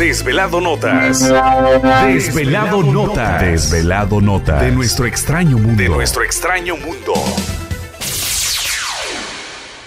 Desvelado Notas. Desvelado, Notas. Desvelado Notas. De nuestro extraño mundo. De nuestro extraño mundo.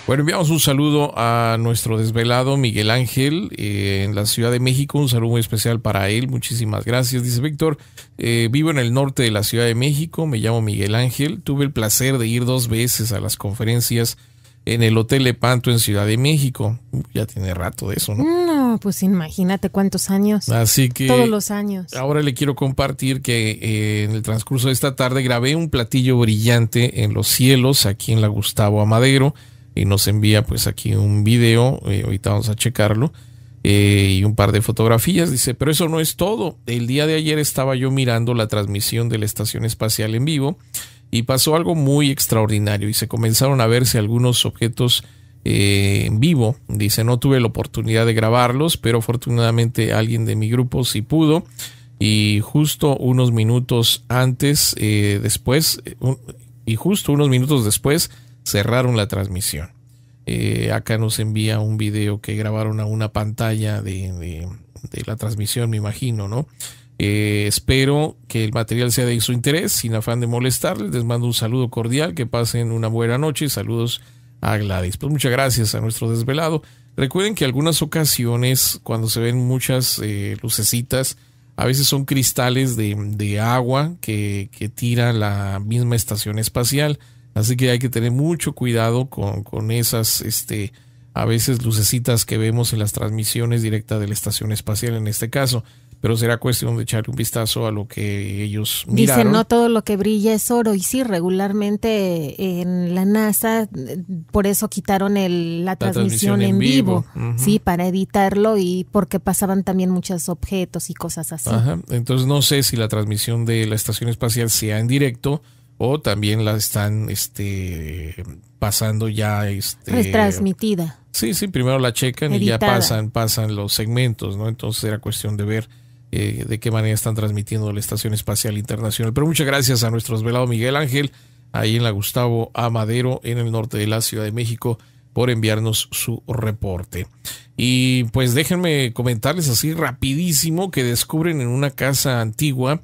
Bueno, enviamos un saludo a nuestro desvelado Miguel Ángel eh, en la Ciudad de México. Un saludo muy especial para él. Muchísimas gracias. Dice Víctor, eh, vivo en el norte de la Ciudad de México. Me llamo Miguel Ángel. Tuve el placer de ir dos veces a las conferencias en el Hotel Lepanto en Ciudad de México. Ya tiene rato de eso, ¿no? Mm, pues imagínate cuántos años. Así que. Todos los años. Ahora le quiero compartir que eh, en el transcurso de esta tarde grabé un platillo brillante en los cielos, aquí en la Gustavo Amadero, y nos envía pues aquí un video, eh, ahorita vamos a checarlo, eh, y un par de fotografías. Dice, pero eso no es todo. El día de ayer estaba yo mirando la transmisión de la Estación Espacial en vivo y pasó algo muy extraordinario y se comenzaron a verse algunos objetos eh, en vivo. Dice, no tuve la oportunidad de grabarlos, pero afortunadamente alguien de mi grupo sí pudo. Y justo unos minutos antes, eh, después, eh, y justo unos minutos después, cerraron la transmisión. acá nos envía un video que grabaron a una pantalla de, la transmisión, me imagino, ¿no? espero que el material sea de su interés, sin afán de molestarles. Les mando un saludo cordial, que pasen una buena noche. Saludos a Pues muchas gracias a nuestro desvelado. Recuerden que algunas ocasiones, cuando se ven muchas eh, lucecitas, a veces son cristales de, agua que, tira la misma estación espacial. Así que hay que tener mucho cuidado con, con esas, este, a veces lucecitas que vemos en las transmisiones directas de la estación espacial en este caso pero será cuestión de echarle un vistazo a lo que ellos Dicen, no todo lo que brilla es oro, y sí, regularmente eh, en la NASA, por eso quitaron la, transmisión, en vivo, sí, para editarlo y porque pasaban también muchos objetos y cosas así. Ajá. Entonces no sé si la transmisión de la estación espacial sea en directo o también la están este, pasando ya este retransmitida. Sí, sí, primero la checan y ya pasan pasan los segmentos, ¿no? Entonces era cuestión de ver eh, de qué manera están transmitiendo la Estación Espacial Internacional. Pero muchas gracias a nuestro velado Miguel Ángel, ahí en la Gustavo Amadero, en el norte de la Ciudad de México, por enviarnos su reporte. Y pues déjenme comentarles así rapidísimo que descubren en una casa antigua,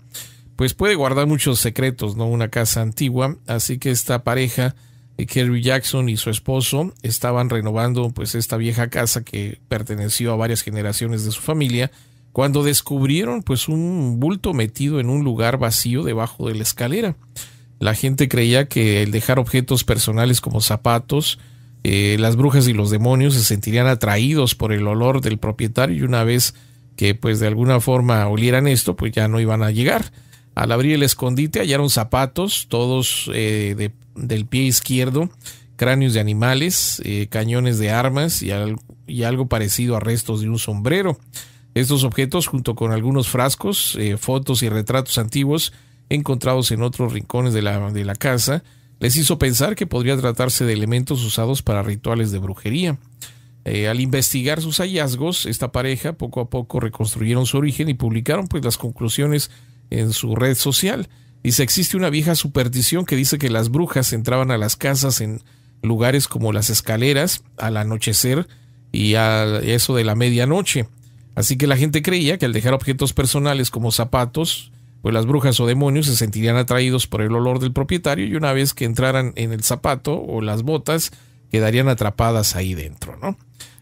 pues puede guardar muchos secretos, ¿no? Una casa antigua, así que esta pareja... Eh, Kerry Jackson y su esposo estaban renovando pues esta vieja casa que perteneció a varias generaciones de su familia cuando descubrieron pues un bulto metido en un lugar vacío debajo de la escalera. La gente creía que el dejar objetos personales como zapatos, eh, las brujas y los demonios se sentirían atraídos por el olor del propietario y una vez que pues de alguna forma olieran esto pues ya no iban a llegar. Al abrir el escondite hallaron zapatos, todos eh, del pie izquierdo, cráneos de animales, eh, cañones de armas y algo parecido a restos de un sombrero. Estos objetos, junto con algunos frascos, eh, fotos y retratos antiguos encontrados en otros rincones de la, casa, les hizo pensar que podría tratarse de elementos usados para rituales de brujería. Eh, al investigar sus hallazgos, esta pareja poco a poco reconstruyeron su origen y publicaron pues, las conclusiones en su red social. Dice, existe una vieja superstición que dice que las brujas entraban a las casas en lugares como las escaleras al anochecer y a eso de la medianoche. Así que la gente creía que al dejar objetos personales como zapatos, pues las brujas o demonios se sentirían atraídos por el olor del propietario y una vez que entraran en el zapato o las botas, quedarían atrapadas ahí dentro, ¿no?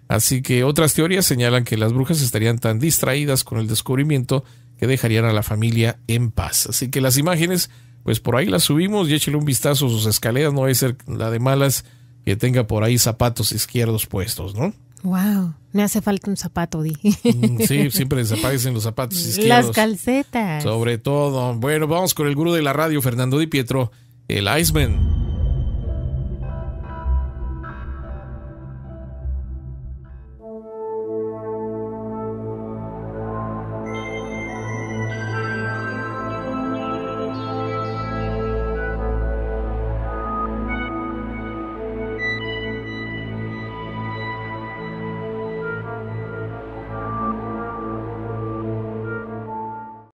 Así que otras teorías señalan que las brujas estarían tan distraídas con el descubrimiento que dejarían a la familia en paz. Así que las imágenes, pues por ahí las subimos y échale un vistazo a sus escaleras, no debe ser la de malas que tenga por ahí zapatos izquierdos puestos, ¿no? Wow, me hace falta un zapato, di. Mm, sí, siempre desaparecen los zapatos Las calcetas. Sobre todo. Bueno, vamos con el gurú de la radio, Fernando Di Pietro, el Iceman.